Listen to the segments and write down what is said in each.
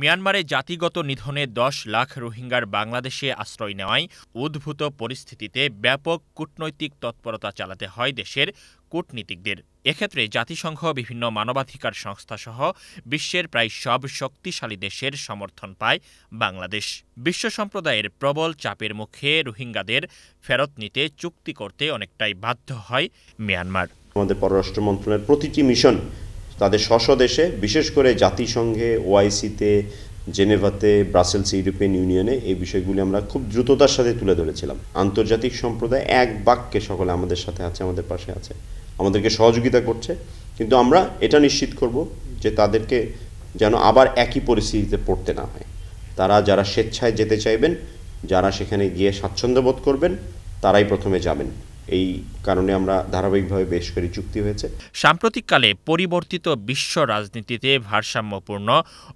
মিয়ানমারে জাতিগত নিধনে দশ লাখ রোহিঙ্গার বাংলাদেশে আশ্রয় নেওয়ায় উদ্ভূত পরিস্থিতিতে ব্যাপক কূটনৈতিক তৎপরতা চালাতে হয় দেশের কূটনীতিকদের এক্ষেত্রে জাতিসংঘ বিভিন্ন মানবাধিকার সংস্থাসহ বিশ্বের প্রায় সব শক্তিশালী দেশের সমর্থন পায় বাংলাদেশ বিশ্ব সম্প্রদায়ের প্রবল চাপের মুখে রোহিঙ্গাদের ফেরত নিতে চুক্তি করতে অনেকটাই বাধ্য হয় মিয়ানমার আমাদের পররাষ্ট্র মন্ত্রণালয়ের প্রতিটি মিশন তাদের স্ব দেশে বিশেষ করে জাতিসংঘে ওআইসিতে জেনেভাতে ব্রাসেলস ইউরোপিয়ান ইউনিয়নে এই বিষয়গুলি আমরা খুব দ্রুততার সাথে তুলে ধরেছিলাম আন্তর্জাতিক সম্প্রদায় এক বাক্যে সকলে আমাদের সাথে আছে আমাদের পাশে আছে আমাদেরকে সহযোগিতা করছে কিন্তু আমরা এটা নিশ্চিত করব যে তাদেরকে যেন আবার একই পরিস্থিতিতে পড়তে না হয় তারা যারা স্বেচ্ছায় যেতে চাইবেন যারা সেখানে গিয়ে স্বাচ্ছন্দ্য বোধ করবেন তারাই প্রথমে যাবেন এই কারণে আমরা ধারাবাহিকভাবে বেশ করে চুক্তি হয়েছে সাম্প্রতিককালে পরিবর্তিত বিশ্ব রাজনীতিতে ভারসাম্যপূর্ণ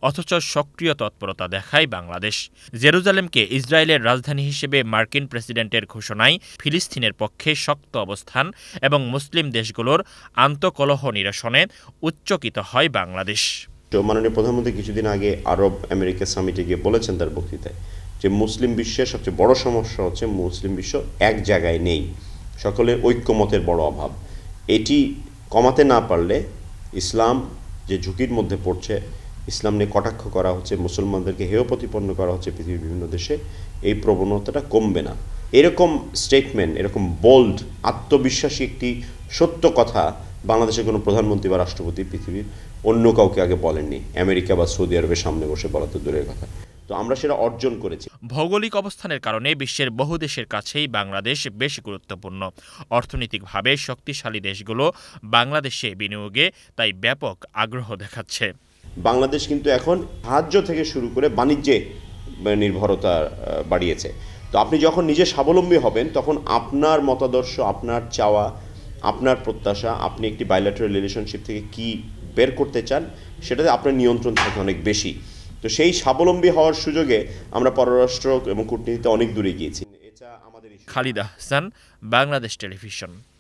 অথচ সক্রিয় তৎপরতা দেখায় বাংলাদেশ জেরুজালেমকে ইসরায়েলের রাজধানী হিসেবে মার্কিন প্রেসিডেন্টের ঘোষণায় ফিলিস্তিনের পক্ষে শক্ত অবস্থান এবং মুসলিম দেশগুলোর আন্তকলহ নিরসনে উচ্চকিত হয় বাংলাদেশ মাননীয় প্রধানমন্ত্রী কিছুদিন আগে আরব আমেরিকা সামিটে গিয়ে বলেছেন তার বক্তৃতায় যে মুসলিম বিশ্বের সবচেয়ে বড় সমস্যা হচ্ছে মুসলিম বিশ্ব এক জায়গায় নেই সকলে ঐক্যমতের বড় অভাব এটি কমাতে না পারলে ইসলাম যে ঝুঁকির মধ্যে পড়ছে ইসলাম নিয়ে কটাক্ষ করা হচ্ছে মুসলমানদেরকে হেয় প্রতিপন্ন করা হচ্ছে পৃথিবীর বিভিন্ন দেশে এই প্রবণতাটা কমবে না এরকম স্টেটমেন্ট এরকম বোল্ড আত্মবিশ্বাসী একটি সত্য কথা বাংলাদেশের কোনো প্রধানমন্ত্রী বা রাষ্ট্রপতি পৃথিবীর অন্য কাউকে আগে বলেননি আমেরিকা বা সৌদি আরবের সামনে বসে বলা তো দূরের কথা তো আমরা সেটা অর্জন করেছি ভৌগোলিক অবস্থানের কারণে বিশ্বের বহু দেশের কাছেই বাংলাদেশ বেশি গুরুত্বপূর্ণ অর্থনৈতিকভাবে শক্তিশালী দেশগুলো বাংলাদেশে বিনিয়োগে তাই ব্যাপক আগ্রহ দেখাচ্ছে বাংলাদেশ কিন্তু এখন সাহায্য থেকে শুরু করে বাণিজ্যে নির্ভরতা বাড়িয়েছে তো আপনি যখন নিজে স্বাবলম্বী হবেন তখন আপনার মতাদর্শ আপনার চাওয়া আপনার প্রত্যাশা আপনি একটি বাইলেটারাল রিলেশনশিপ থেকে কি বের করতে চান সেটাতে আপনার নিয়ন্ত্রণ থাকে অনেক বেশি তো সেই স্বাবলম্বী হওয়ার সুযোগে আমরা পররাষ্ট্র এবং কূটনীতিতে অনেক দূরে গিয়েছি এটা আমাদের খালিদ আহসান বাংলাদেশ টেলিভিশন